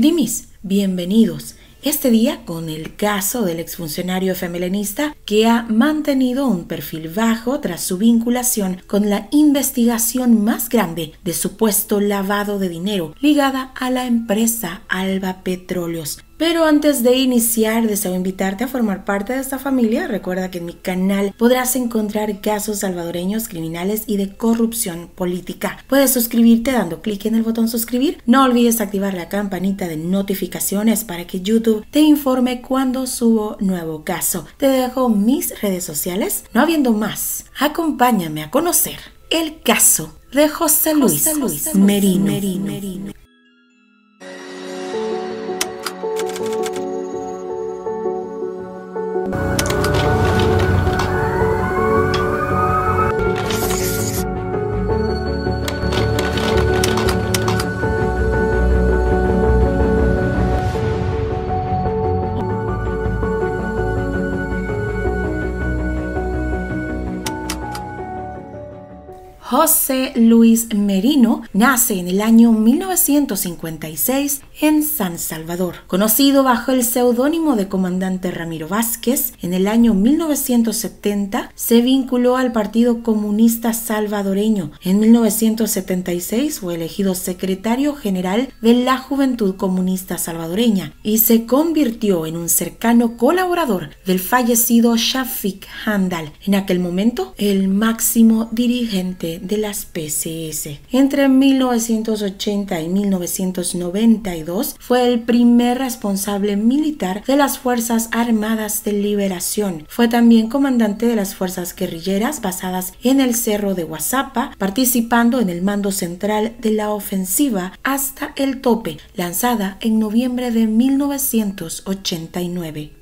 Crimis, bienvenidos. Este día con el caso del exfuncionario femelenista que ha mantenido un perfil bajo tras su vinculación con la investigación más grande de supuesto lavado de dinero ligada a la empresa Alba Petróleos, pero antes de iniciar, deseo invitarte a formar parte de esta familia. Recuerda que en mi canal podrás encontrar casos salvadoreños, criminales y de corrupción política. Puedes suscribirte dando clic en el botón suscribir. No olvides activar la campanita de notificaciones para que YouTube te informe cuando subo nuevo caso. Te dejo mis redes sociales. No habiendo más, acompáñame a conocer el caso de José Luis, Merino. José Luis Merino nace en el año 1956 en San Salvador, conocido bajo el seudónimo de Comandante Ramiro Vázquez. En el año 1970 se vinculó al Partido Comunista Salvadoreño. En 1976 fue elegido secretario general de la Juventud Comunista Salvadoreña y se convirtió en un cercano colaborador del fallecido Shafiq Handal, en aquel momento el máximo dirigente de las PCS. Entre 1980 y 1992 fue el primer responsable militar de las Fuerzas Armadas de Liberación. Fue también comandante de las fuerzas guerrilleras basadas en el Cerro de Guazapa, participando en el mando central de la ofensiva hasta el tope, lanzada en noviembre de 1989.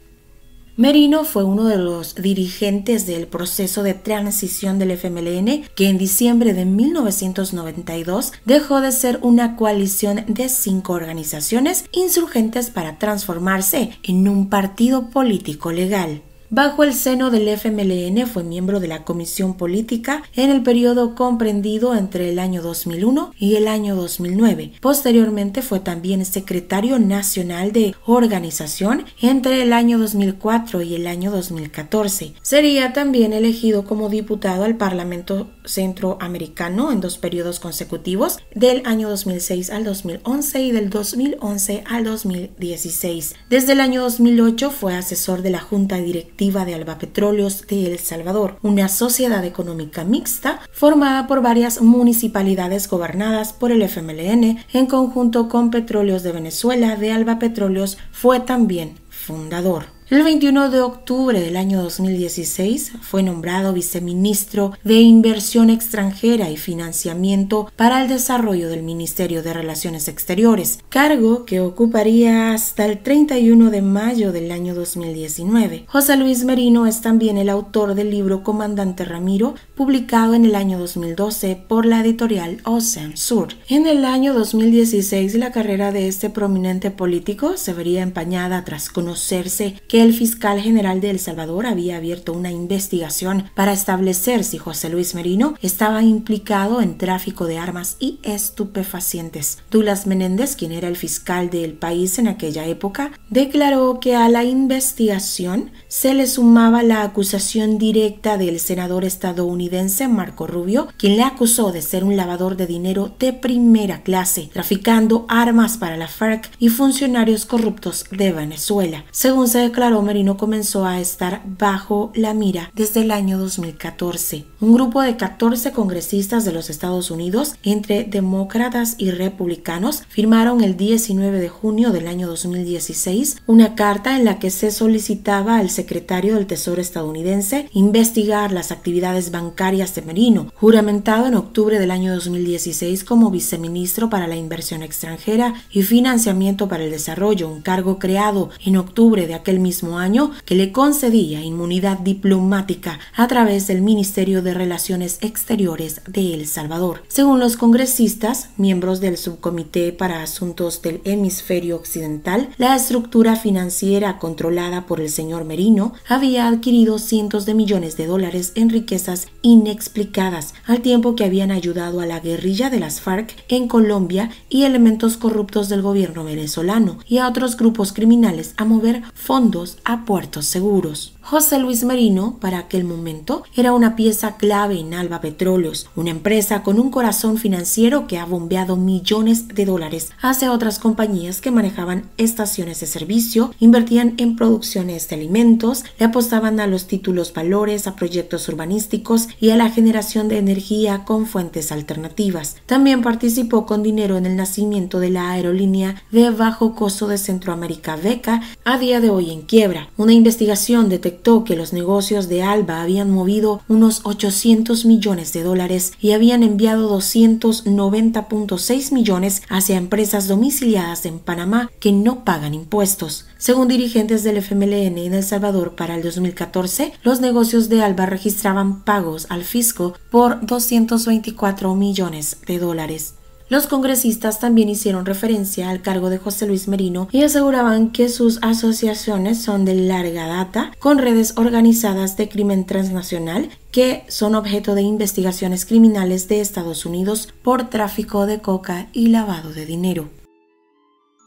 Merino fue uno de los dirigentes del proceso de transición del FMLN que en diciembre de 1992 dejó de ser una coalición de cinco organizaciones insurgentes para transformarse en un partido político legal bajo el seno del FMLN fue miembro de la Comisión Política en el periodo comprendido entre el año 2001 y el año 2009. Posteriormente fue también secretario nacional de organización entre el año 2004 y el año 2014. Sería también elegido como diputado al Parlamento Centroamericano en dos periodos consecutivos del año 2006 al 2011 y del 2011 al 2016. Desde el año 2008 fue asesor de la Junta Directiva de alba petróleos de El Salvador, una sociedad económica mixta formada por varias municipalidades gobernadas por el FMLN en conjunto con Petróleos de Venezuela de Alba Petróleos, fue también fundador. El 21 de octubre del año 2016 fue nombrado viceministro de Inversión Extranjera y Financiamiento para el Desarrollo del Ministerio de Relaciones Exteriores, cargo que ocuparía hasta el 31 de mayo del año 2019. José Luis Merino es también el autor del libro Comandante Ramiro, publicado en el año 2012 por la editorial Ocean Sur. En el año 2016 la carrera de este prominente político se vería empañada tras conocerse que el fiscal general de El Salvador había abierto una investigación para establecer si José Luis Merino estaba implicado en tráfico de armas y estupefacientes. Dulas Menéndez, quien era el fiscal del país en aquella época, declaró que a la investigación se le sumaba la acusación directa del senador estadounidense Marco Rubio, quien le acusó de ser un lavador de dinero de primera clase, traficando armas para la FARC y funcionarios corruptos de Venezuela. Según se declaró, Merino comenzó a estar bajo la mira desde el año 2014. Un grupo de 14 congresistas de los Estados Unidos, entre demócratas y republicanos, firmaron el 19 de junio del año 2016 una carta en la que se solicitaba al secretario secretario del Tesoro estadounidense investigar las actividades bancarias de Merino, juramentado en octubre del año 2016 como viceministro para la inversión extranjera y financiamiento para el desarrollo, un cargo creado en octubre de aquel mismo año que le concedía inmunidad diplomática a través del Ministerio de Relaciones Exteriores de El Salvador. Según los congresistas, miembros del Subcomité para Asuntos del Hemisferio Occidental, la estructura financiera controlada por el señor Merino había adquirido cientos de millones de dólares en riquezas inexplicadas, al tiempo que habían ayudado a la guerrilla de las FARC en Colombia y elementos corruptos del gobierno venezolano y a otros grupos criminales a mover fondos a puertos seguros. José Luis Marino, para aquel momento, era una pieza clave en Alba Petróleos, una empresa con un corazón financiero que ha bombeado millones de dólares hacia otras compañías que manejaban estaciones de servicio, invertían en producciones de este alimentos, le apostaban a los títulos valores, a proyectos urbanísticos y a la generación de energía con fuentes alternativas. También participó con dinero en el nacimiento de la aerolínea de bajo costo de Centroamérica Beca, a día de hoy en quiebra. Una investigación detectó que los negocios de Alba habían movido unos 800 millones de dólares y habían enviado 290.6 millones hacia empresas domiciliadas en Panamá que no pagan impuestos. Según dirigentes del FMLN y El Salvador, para el 2014, los negocios de Alba registraban pagos al fisco por 224 millones de dólares. Los congresistas también hicieron referencia al cargo de José Luis Merino y aseguraban que sus asociaciones son de larga data con redes organizadas de crimen transnacional que son objeto de investigaciones criminales de Estados Unidos por tráfico de coca y lavado de dinero.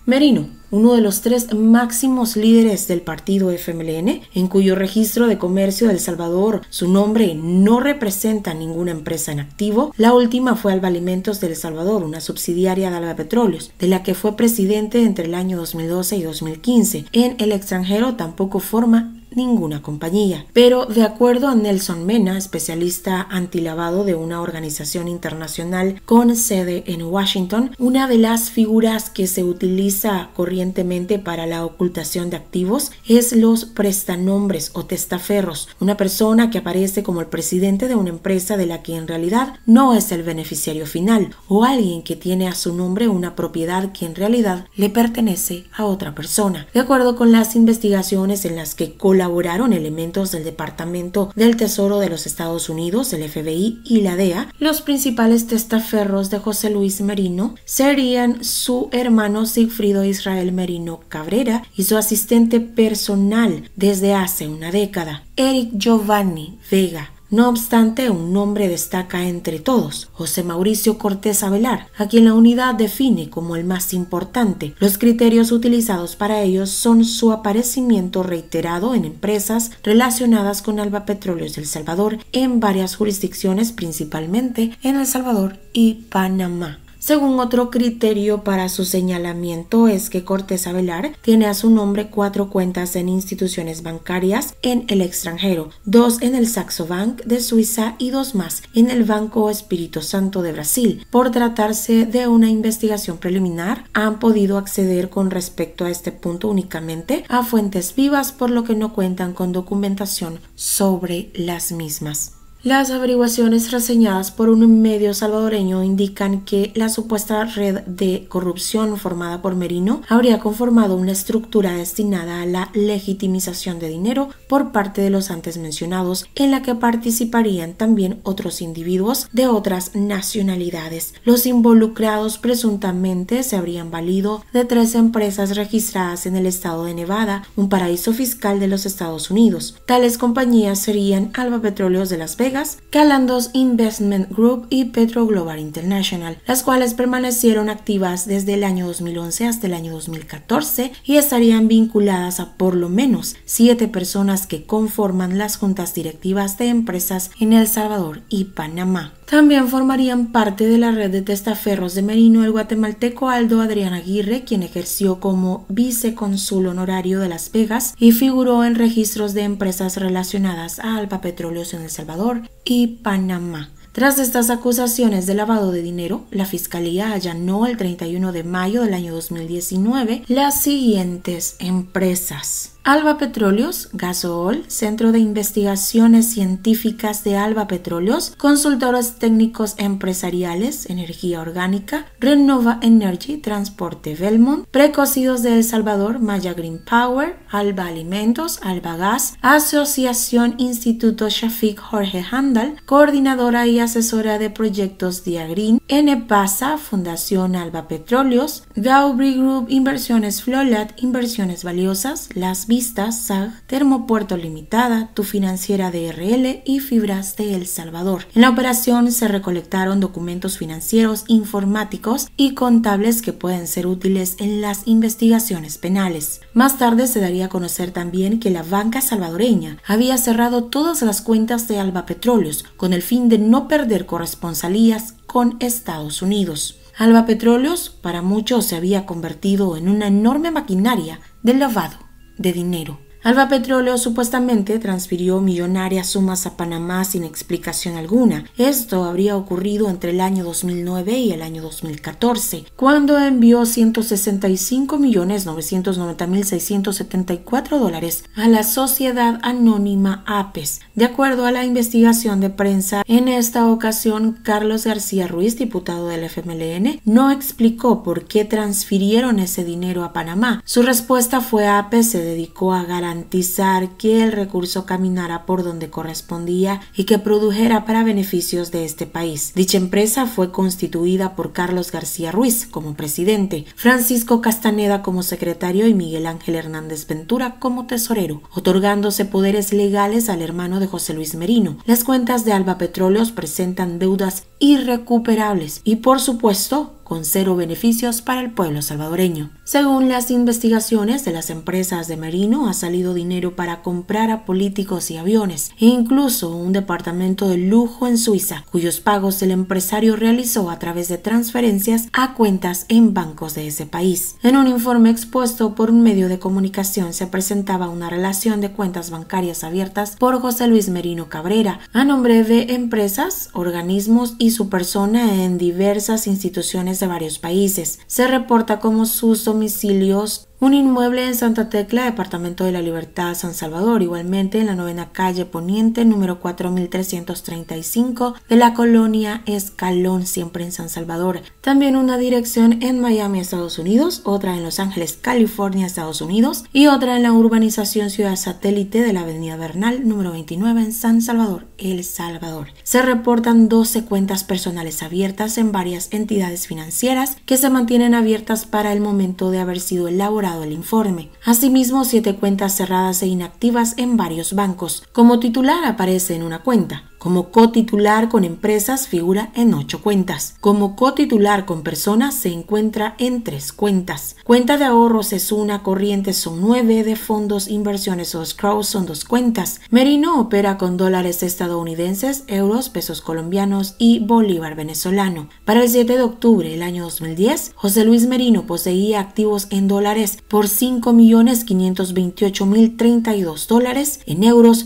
Merino, uno de los tres máximos líderes del partido FMLN, en cuyo registro de comercio de El Salvador su nombre no representa ninguna empresa en activo, la última fue Alba Alimentos de Salvador, una subsidiaria de Alba Petróleos, de la que fue presidente entre el año 2012 y 2015. En el extranjero tampoco forma ninguna compañía. Pero de acuerdo a Nelson Mena, especialista antilavado de una organización internacional con sede en Washington, una de las figuras que se utiliza corrientemente para la ocultación de activos es los prestanombres o testaferros, una persona que aparece como el presidente de una empresa de la que en realidad no es el beneficiario final o alguien que tiene a su nombre una propiedad que en realidad le pertenece a otra persona. De acuerdo con las investigaciones en las que col Elaboraron elementos del Departamento del Tesoro de los Estados Unidos, el FBI y la DEA, los principales testaferros de José Luis Merino serían su hermano Sigfrido Israel Merino Cabrera y su asistente personal desde hace una década, Eric Giovanni Vega no obstante, un nombre destaca entre todos, José Mauricio Cortés Abelar, a quien la unidad define como el más importante. Los criterios utilizados para ellos son su aparecimiento reiterado en empresas relacionadas con Alba Petróleos del Salvador en varias jurisdicciones, principalmente en El Salvador y Panamá. Según otro criterio para su señalamiento es que Cortés Abelar tiene a su nombre cuatro cuentas en instituciones bancarias en el extranjero, dos en el Saxo Bank de Suiza y dos más en el Banco Espíritu Santo de Brasil. Por tratarse de una investigación preliminar, han podido acceder con respecto a este punto únicamente a fuentes vivas por lo que no cuentan con documentación sobre las mismas. Las averiguaciones reseñadas por un medio salvadoreño indican que la supuesta red de corrupción formada por Merino habría conformado una estructura destinada a la legitimización de dinero por parte de los antes mencionados, en la que participarían también otros individuos de otras nacionalidades. Los involucrados presuntamente se habrían valido de tres empresas registradas en el estado de Nevada, un paraíso fiscal de los Estados Unidos. Tales compañías serían Alba Petróleos de Las Vegas, Calandos Investment Group y Petro Global International, las cuales permanecieron activas desde el año 2011 hasta el año 2014 y estarían vinculadas a por lo menos siete personas que conforman las juntas directivas de empresas en El Salvador y Panamá. También formarían parte de la red de testaferros de Merino el guatemalteco Aldo Adrián Aguirre, quien ejerció como vicecónsul honorario de Las Vegas y figuró en registros de empresas relacionadas a Alpa Petróleos en El Salvador y Panamá. Tras estas acusaciones de lavado de dinero, la Fiscalía allanó el 31 de mayo del año 2019 las siguientes empresas. Alba Petróleos, Gasol, Centro de Investigaciones Científicas de Alba Petróleos, consultores técnicos empresariales, energía orgánica, Renova Energy, Transporte Belmont, Precocidos de El Salvador, Maya Green Power, Alba Alimentos, Alba Gas, Asociación Instituto Shafik Jorge Handal, coordinadora y asesora de proyectos Diagrin, NPASA, Fundación Alba Petróleos, Gaubri Group, Inversiones Flolat, Inversiones Valiosas, Las Vías, SAG, Termopuerto Limitada, Tu Financiera DRL y Fibras de El Salvador. En la operación se recolectaron documentos financieros, informáticos y contables que pueden ser útiles en las investigaciones penales. Más tarde se daría a conocer también que la banca salvadoreña había cerrado todas las cuentas de Alba Petróleos con el fin de no perder corresponsalías con Estados Unidos. Alba Petróleos para muchos se había convertido en una enorme maquinaria de lavado de dinero. Alba Petróleo supuestamente transfirió millonarias sumas a Panamá sin explicación alguna. Esto habría ocurrido entre el año 2009 y el año 2014, cuando envió 165.990.674 dólares a la sociedad anónima APES. De acuerdo a la investigación de prensa, en esta ocasión Carlos García Ruiz, diputado del FMLN, no explicó por qué transfirieron ese dinero a Panamá. Su respuesta fue APES se dedicó a garantizar garantizar que el recurso caminara por donde correspondía y que produjera para beneficios de este país. Dicha empresa fue constituida por Carlos García Ruiz como presidente, Francisco Castaneda como secretario y Miguel Ángel Hernández Ventura como tesorero, otorgándose poderes legales al hermano de José Luis Merino. Las cuentas de Alba Petróleos presentan deudas irrecuperables y por supuesto con cero beneficios para el pueblo salvadoreño. Según las investigaciones de las empresas de Merino, ha salido dinero para comprar a políticos y aviones, e incluso un departamento de lujo en Suiza, cuyos pagos el empresario realizó a través de transferencias a cuentas en bancos de ese país. En un informe expuesto por un medio de comunicación se presentaba una relación de cuentas bancarias abiertas por José Luis Merino Cabrera a nombre de empresas, organismos y su persona en diversas instituciones de varios países. Se reporta como sus domicilios un inmueble en Santa Tecla, Departamento de la Libertad, San Salvador, igualmente en la novena calle Poniente, número 4335 de la colonia Escalón, siempre en San Salvador. También una dirección en Miami, Estados Unidos, otra en Los Ángeles, California, Estados Unidos, y otra en la urbanización Ciudad Satélite de la Avenida Bernal, número 29 en San Salvador, El Salvador. Se reportan 12 cuentas personales abiertas en varias entidades financieras que se mantienen abiertas para el momento de haber sido elaboradas el informe. Asimismo, siete cuentas cerradas e inactivas en varios bancos. Como titular aparece en una cuenta, como cotitular con empresas figura en ocho cuentas. Como cotitular con personas se encuentra en tres cuentas. Cuenta de ahorros es una, corriente son nueve, de fondos, inversiones o escrow son dos cuentas. Merino opera con dólares estadounidenses, euros, pesos colombianos y bolívar venezolano. Para el 7 de octubre del año 2010, José Luis Merino poseía activos en dólares por 5.528.032 dólares, en euros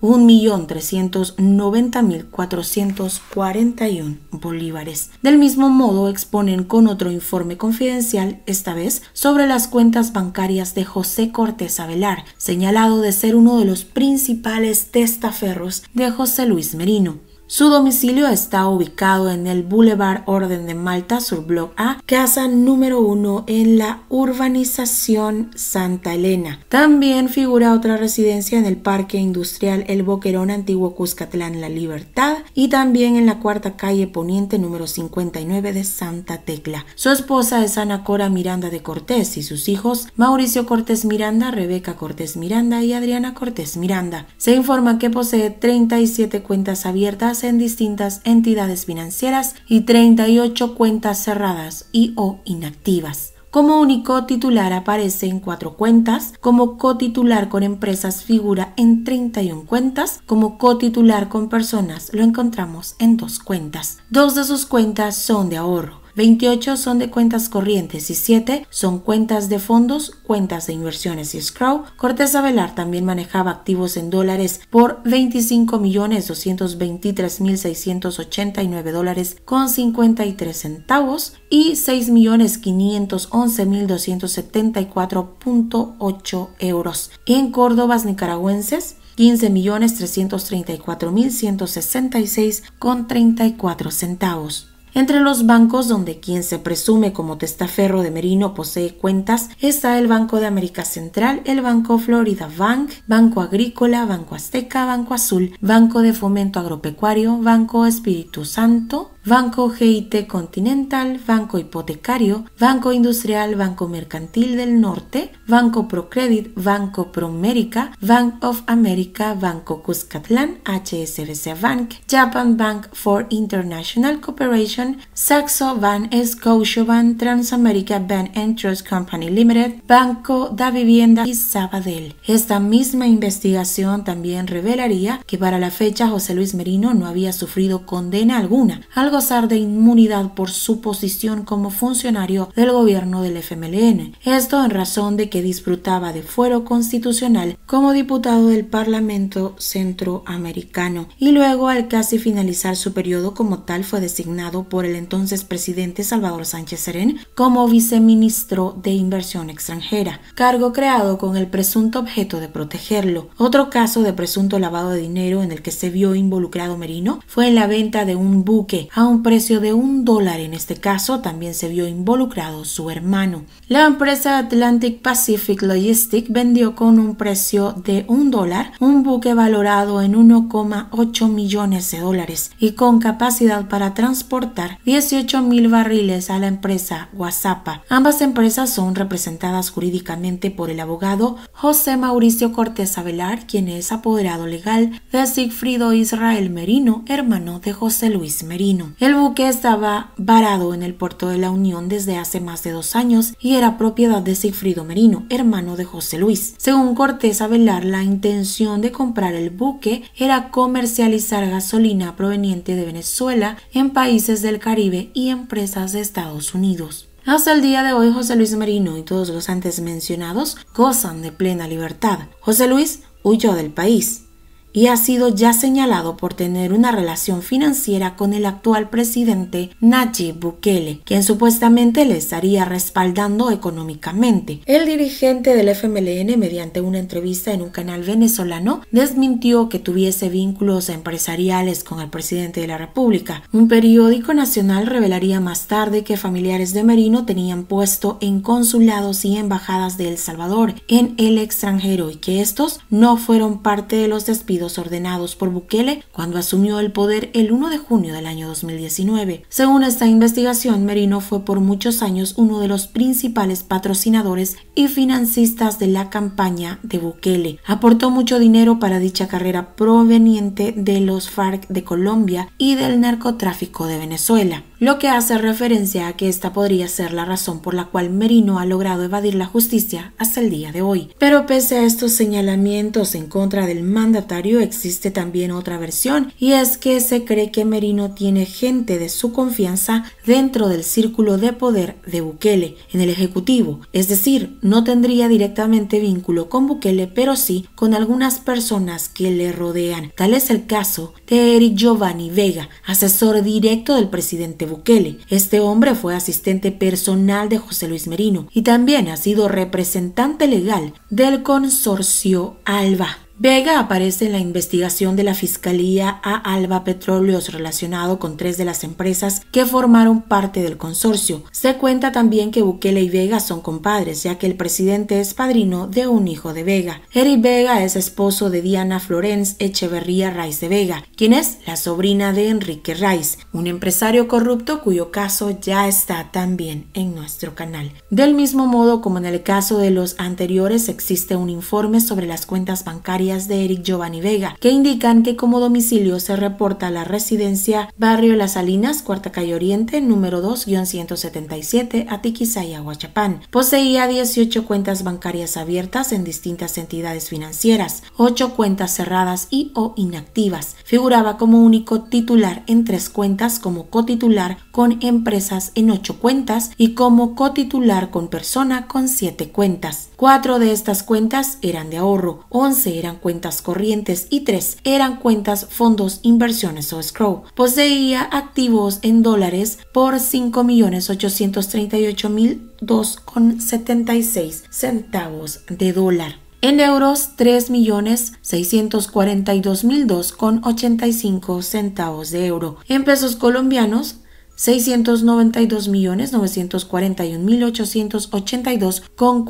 1.390.441 bolívares. Del mismo modo, exponen con otro informe confidencial, esta vez sobre las cuentas bancarias de José Cortés Avelar, señalado de ser uno de los principales testaferros de José Luis Merino. Su domicilio está ubicado en el Boulevard Orden de Malta, sur Block A, casa número uno en la urbanización Santa Elena. También figura otra residencia en el Parque Industrial El Boquerón, antiguo Cuscatlán La Libertad, y también en la cuarta calle Poniente número 59 de Santa Tecla. Su esposa es Ana Cora Miranda de Cortés y sus hijos Mauricio Cortés Miranda, Rebeca Cortés Miranda y Adriana Cortés Miranda. Se informa que posee 37 cuentas abiertas en distintas entidades financieras y 38 cuentas cerradas y o inactivas. Como único titular aparece en cuatro cuentas, como cotitular con empresas figura en 31 cuentas, como cotitular con personas lo encontramos en dos cuentas. Dos de sus cuentas son de ahorro. 28 son de cuentas corrientes y 7 son cuentas de fondos, cuentas de inversiones y escrow. Cortés Avelar también manejaba activos en dólares por 25.223.689 dólares con 53 centavos y 6.511.274.8 euros. En Córdobas nicaragüenses $15.334.166.34 con 34 centavos. Entre los bancos donde quien se presume como testaferro de Merino posee cuentas está el Banco de América Central, el Banco Florida Bank, Banco Agrícola, Banco Azteca, Banco Azul, Banco de Fomento Agropecuario, Banco Espíritu Santo, Banco GIT Continental, Banco Hipotecario, Banco Industrial, Banco Mercantil del Norte, Banco Procredit, Banco Promérica, Bank of America, Banco Cuscatlán, HSBC Bank, Japan Bank for International Cooperation, Saxo Bank, Scotiabank, Transamerica Bank and Trust Company Limited, Banco da Vivienda y Sabadell. Esta misma investigación también revelaría que para la fecha José Luis Merino no había sufrido condena alguna, algo de inmunidad por su posición como funcionario del gobierno del FMLN. Esto en razón de que disfrutaba de fuero constitucional como diputado del Parlamento Centroamericano y luego al casi finalizar su periodo como tal fue designado por el entonces presidente Salvador Sánchez Serén como viceministro de Inversión Extranjera, cargo creado con el presunto objeto de protegerlo. Otro caso de presunto lavado de dinero en el que se vio involucrado Merino fue en la venta de un buque a un precio de un dólar. En este caso también se vio involucrado su hermano. La empresa Atlantic Pacific Logistics vendió con un precio de un dólar un buque valorado en 1,8 millones de dólares y con capacidad para transportar 18 mil barriles a la empresa WhatsApp. Ambas empresas son representadas jurídicamente por el abogado José Mauricio Cortés Avelar, quien es apoderado legal de Sigfrido Israel Merino, hermano de José Luis Merino. El buque estaba varado en el puerto de la Unión desde hace más de dos años y era propiedad de Sigfrido Merino, hermano de José Luis. Según Cortés Avelar, la intención de comprar el buque era comercializar gasolina proveniente de Venezuela en países del Caribe y empresas de Estados Unidos. Hasta el día de hoy, José Luis Merino y todos los antes mencionados gozan de plena libertad. José Luis huyó del país y ha sido ya señalado por tener una relación financiera con el actual presidente Nachi Bukele, quien supuestamente le estaría respaldando económicamente. El dirigente del FMLN, mediante una entrevista en un canal venezolano, desmintió que tuviese vínculos empresariales con el presidente de la República. Un periódico nacional revelaría más tarde que familiares de Merino tenían puesto en consulados y embajadas de El Salvador en el extranjero y que estos no fueron parte de los despidos ordenados por Bukele cuando asumió el poder el 1 de junio del año 2019. Según esta investigación, Merino fue por muchos años uno de los principales patrocinadores y financistas de la campaña de Bukele. Aportó mucho dinero para dicha carrera proveniente de los FARC de Colombia y del narcotráfico de Venezuela, lo que hace referencia a que esta podría ser la razón por la cual Merino ha logrado evadir la justicia hasta el día de hoy. Pero pese a estos señalamientos en contra del mandatario, existe también otra versión, y es que se cree que Merino tiene gente de su confianza dentro del círculo de poder de Bukele, en el Ejecutivo, es decir, no tendría directamente vínculo con Bukele, pero sí con algunas personas que le rodean. Tal es el caso de Eric Giovanni Vega, asesor directo del presidente Bukele. Este hombre fue asistente personal de José Luis Merino y también ha sido representante legal del consorcio ALBA. Vega aparece en la investigación de la Fiscalía a Alba Petróleos relacionado con tres de las empresas que formaron parte del consorcio. Se cuenta también que Bukele y Vega son compadres, ya que el presidente es padrino de un hijo de Vega. Eric Vega es esposo de Diana Florence Echeverría Raiz de Vega, quien es la sobrina de Enrique Raiz, un empresario corrupto cuyo caso ya está también en nuestro canal. Del mismo modo como en el caso de los anteriores existe un informe sobre las cuentas bancarias de Eric Giovanni Vega, que indican que como domicilio se reporta la residencia Barrio Las Salinas, Cuarta Calle Oriente, número 2-177, Atiquizaya, aguachapán Poseía 18 cuentas bancarias abiertas en distintas entidades financieras, 8 cuentas cerradas y o inactivas. Figuraba como único titular en tres cuentas, como cotitular con empresas en 8 cuentas y como cotitular con persona con 7 cuentas. Cuatro de estas cuentas eran de ahorro, once eran cuentas corrientes y tres eran cuentas fondos, inversiones o escrow. Poseía activos en dólares por 5.838.2,76 centavos de dólar. En euros, 3.642.002,85 centavos de euro. En pesos colombianos, 692.941.882,40 con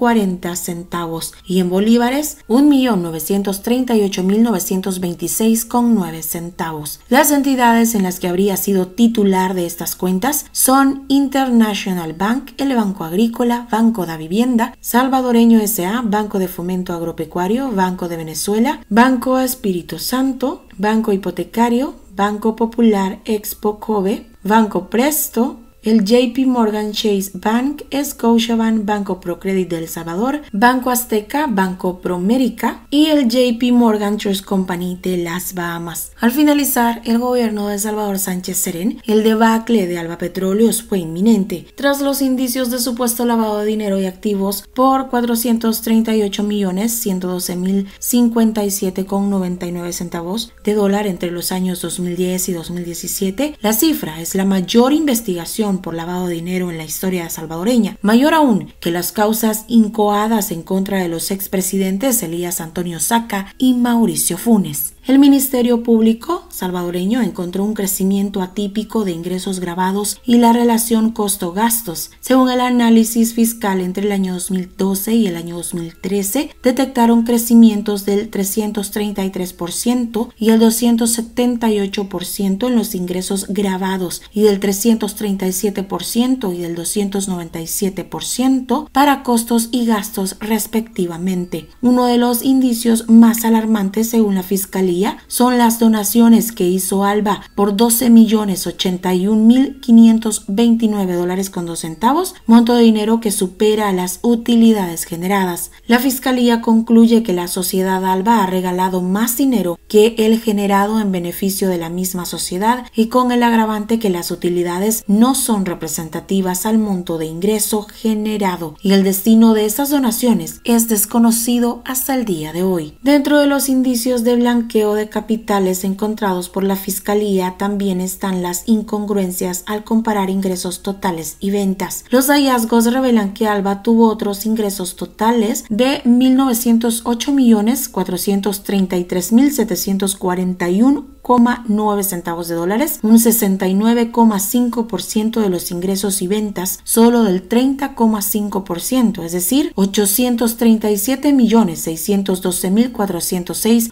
centavos y en bolívares 1.938.926,9 con centavos. Las entidades en las que habría sido titular de estas cuentas son International Bank, el Banco Agrícola, Banco de Vivienda, Salvadoreño S.A., Banco de Fomento Agropecuario, Banco de Venezuela, Banco Espíritu Santo, Banco Hipotecario, Banco Popular Expo Kobe, Banco Presto, el JP Morgan Chase Bank, Scotiabank, Banco Procredit del Salvador, Banco Azteca, Banco Promérica y el JP Morgan Trust Company de las Bahamas. Al finalizar, el gobierno de Salvador Sánchez Serén, el debacle de Alba Petróleos fue inminente, tras los indicios de supuesto lavado de dinero y activos por 438 millones 112 mil 99 centavos de dólar entre los años 2010 y 2017. La cifra es la mayor investigación por lavado de dinero en la historia salvadoreña, mayor aún que las causas incoadas en contra de los expresidentes Elías Antonio Saca y Mauricio Funes. El Ministerio Público salvadoreño encontró un crecimiento atípico de ingresos grabados y la relación costo-gastos. Según el análisis fiscal entre el año 2012 y el año 2013, detectaron crecimientos del 333% y el 278% en los ingresos grabados y del 337% y del 297% para costos y gastos respectivamente. Uno de los indicios más alarmantes según la Fiscalía son las donaciones que hizo Alba por 12 dólares con dos centavos, monto de dinero que supera las utilidades generadas. La fiscalía concluye que la sociedad Alba ha regalado más dinero que el generado en beneficio de la misma sociedad y con el agravante que las utilidades no son representativas al monto de ingreso generado y el destino de esas donaciones es desconocido hasta el día de hoy. Dentro de los indicios de blanqueo de capitales encontrados por la Fiscalía también están las incongruencias al comparar ingresos totales y ventas. Los hallazgos revelan que Alba tuvo otros ingresos totales de 1.908.433.741,9 centavos de dólares, un 69,5% de los ingresos y ventas solo del 30,5%, es decir, mil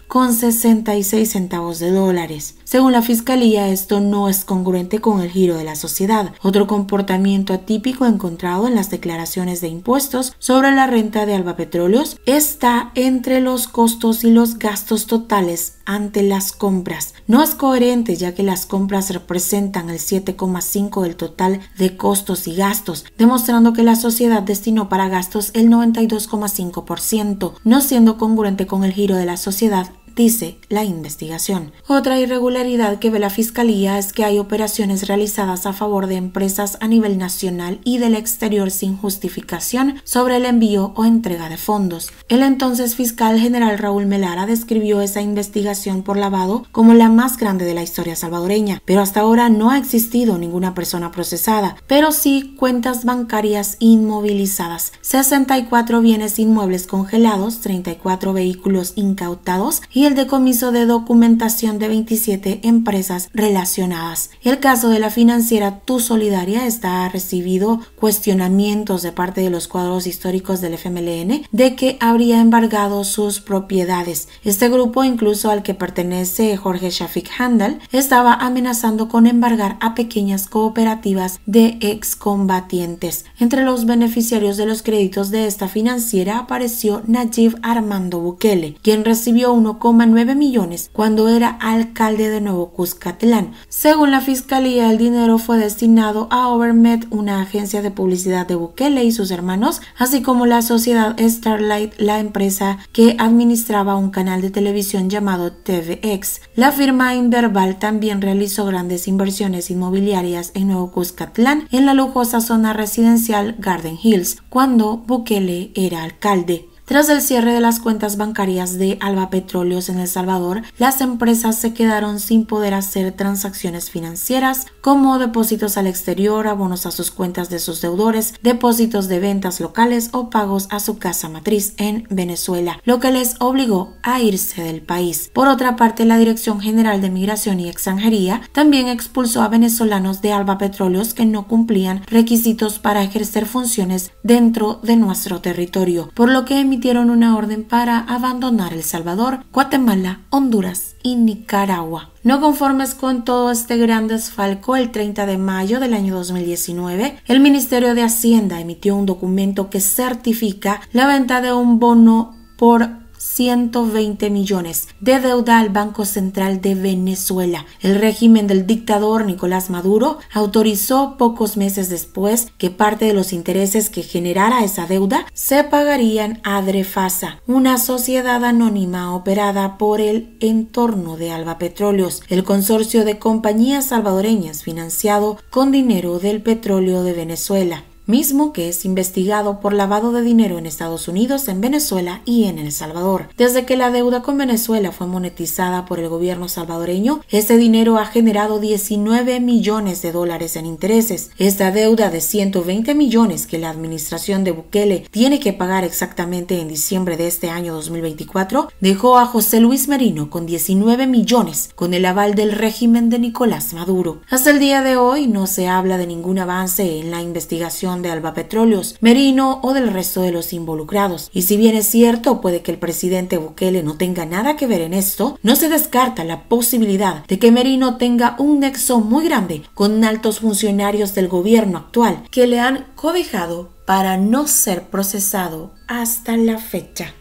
con 60 centavos de dólares. Según la Fiscalía, esto no es congruente con el giro de la sociedad. Otro comportamiento atípico encontrado en las declaraciones de impuestos sobre la renta de Alba Petróleos está entre los costos y los gastos totales ante las compras. No es coherente ya que las compras representan el 7,5 del total de costos y gastos, demostrando que la sociedad destinó para gastos el 92,5%, no siendo congruente con el giro de la sociedad dice la investigación. Otra irregularidad que ve la Fiscalía es que hay operaciones realizadas a favor de empresas a nivel nacional y del exterior sin justificación sobre el envío o entrega de fondos. El entonces fiscal general Raúl Melara describió esa investigación por lavado como la más grande de la historia salvadoreña, pero hasta ahora no ha existido ninguna persona procesada, pero sí cuentas bancarias inmovilizadas, 64 bienes inmuebles congelados, 34 vehículos incautados y el decomiso de documentación de 27 empresas relacionadas. El caso de la financiera Tu Solidaria está recibido cuestionamientos de parte de los cuadros históricos del FMLN de que habría embargado sus propiedades. Este grupo, incluso al que pertenece Jorge Shafik Handel, estaba amenazando con embargar a pequeñas cooperativas de excombatientes. Entre los beneficiarios de los créditos de esta financiera apareció Najib Armando Bukele, quien recibió uno con 9 millones cuando era alcalde de Nuevo Cuscatlán. Según la fiscalía, el dinero fue destinado a Overmed, una agencia de publicidad de Bukele y sus hermanos, así como la sociedad Starlight, la empresa que administraba un canal de televisión llamado TVX. La firma Inverbal también realizó grandes inversiones inmobiliarias en Nuevo Cuscatlán, en la lujosa zona residencial Garden Hills, cuando Bukele era alcalde. Tras el cierre de las cuentas bancarias de Alba Petróleos en El Salvador, las empresas se quedaron sin poder hacer transacciones financieras como depósitos al exterior, abonos a sus cuentas de sus deudores, depósitos de ventas locales o pagos a su casa matriz en Venezuela, lo que les obligó a irse del país. Por otra parte, la Dirección General de Migración y Extranjería también expulsó a venezolanos de Alba Petróleos que no cumplían requisitos para ejercer funciones dentro de nuestro territorio, por lo que emitieron una orden para abandonar El Salvador, Guatemala, Honduras y Nicaragua. No conformes con todo este gran desfalco, el 30 de mayo del año 2019, el Ministerio de Hacienda emitió un documento que certifica la venta de un bono por 120 millones de deuda al Banco Central de Venezuela. El régimen del dictador Nicolás Maduro autorizó pocos meses después que parte de los intereses que generara esa deuda se pagarían a Drefasa, una sociedad anónima operada por el entorno de Alba Petróleos, el consorcio de compañías salvadoreñas financiado con dinero del petróleo de Venezuela mismo que es investigado por lavado de dinero en Estados Unidos, en Venezuela y en El Salvador. Desde que la deuda con Venezuela fue monetizada por el gobierno salvadoreño, ese dinero ha generado 19 millones de dólares en intereses. Esta deuda de 120 millones que la administración de Bukele tiene que pagar exactamente en diciembre de este año 2024 dejó a José Luis Merino con 19 millones con el aval del régimen de Nicolás Maduro. Hasta el día de hoy no se habla de ningún avance en la investigación de Alba Petróleos, Merino o del resto de los involucrados. Y si bien es cierto, puede que el presidente Bukele no tenga nada que ver en esto, no se descarta la posibilidad de que Merino tenga un nexo muy grande con altos funcionarios del gobierno actual que le han cobijado para no ser procesado hasta la fecha.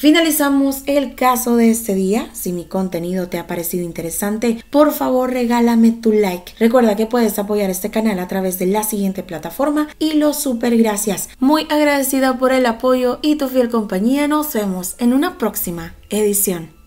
Finalizamos el caso de este día. Si mi contenido te ha parecido interesante, por favor regálame tu like. Recuerda que puedes apoyar este canal a través de la siguiente plataforma y lo super gracias. Muy agradecida por el apoyo y tu fiel compañía. Nos vemos en una próxima edición.